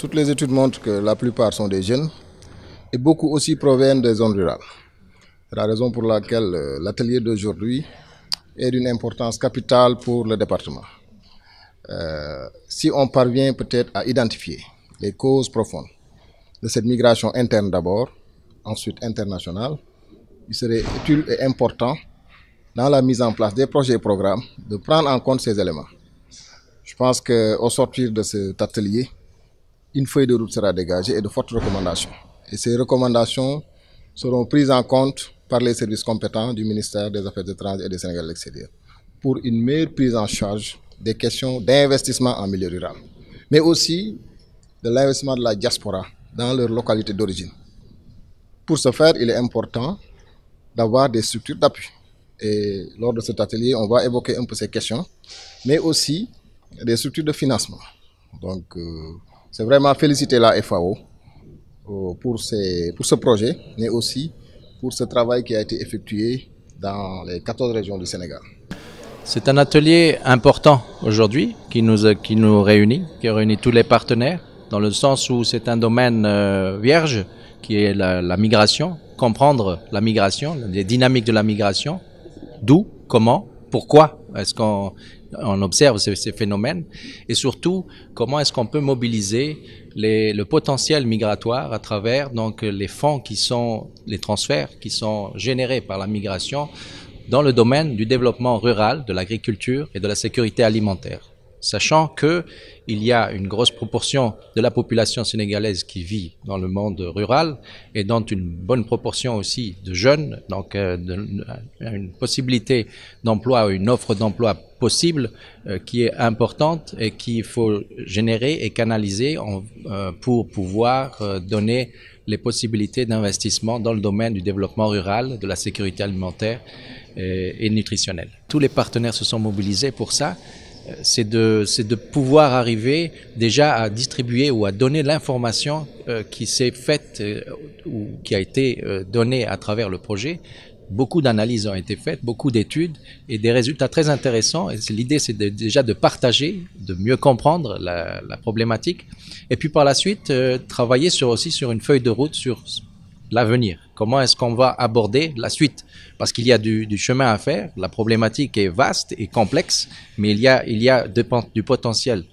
Toutes les études montrent que la plupart sont des jeunes et beaucoup aussi proviennent des zones rurales. C'est la raison pour laquelle euh, l'atelier d'aujourd'hui est d'une importance capitale pour le département. Euh, si on parvient peut-être à identifier les causes profondes de cette migration interne d'abord, ensuite internationale, il serait utile et important dans la mise en place des projets et programmes de prendre en compte ces éléments. Je pense qu'au sortir de cet atelier, une feuille de route sera dégagée et de fortes recommandations. Et ces recommandations seront prises en compte par les services compétents du ministère des Affaires étrangères et des Sénégal de pour une meilleure prise en charge des questions d'investissement en milieu rural, mais aussi de l'investissement de la diaspora dans leur localité d'origine. Pour ce faire, il est important d'avoir des structures d'appui. Et lors de cet atelier, on va évoquer un peu ces questions, mais aussi des structures de financement. Donc, euh, c'est vraiment féliciter la FAO euh, pour, ce projet, mais aussi pour ce travail qui a été effectué dans les 14 régions du Sénégal. C'est un atelier important aujourd'hui qui nous, réunit, qui réunit tous les partenaires, dans le sens où c'est un domaine euh, vierge qui est la migration, comprendre la migration, les dynamiques de la migration, d'où, comment, pourquoi est-ce qu'on observe ces, phénomènes et surtout comment est-ce qu'on peut mobiliser le potentiel migratoire à travers donc les fonds qui sont les transferts qui sont générés par la migration dans le domaine du développement rural, de l'agriculture et de la sécurité alimentaire sachant que il y a une grosse proportion de la population sénégalaise qui vit dans le monde rural et dont une bonne proportion aussi de jeunes, donc euh, euh, une possibilité d'emploi, une offre d'emploi possible euh, qui est importante et qu'il faut générer et canaliser pour pouvoir donner les possibilités d'investissement dans le domaine du développement rural, de la sécurité alimentaire et nutritionnelle. Tous les partenaires se sont mobilisés pour ça c'est de, de pouvoir arriver déjà à distribuer ou à donner l'information euh, qui s'est faite euh, ou qui a été euh, donnée à travers le projet. Beaucoup d'analyses ont été faites, beaucoup d'études et des résultats très intéressants. Et l'idée, c'est déjà de partager, de mieux comprendre la, problématique. Et puis par la suite, travailler sur, aussi sur une feuille de route sur l'avenir. Comment est-ce qu'on va aborder la suite Parce qu'il y a du, chemin à faire, la problématique est vaste et complexe, mais il y a, il y du potentiel.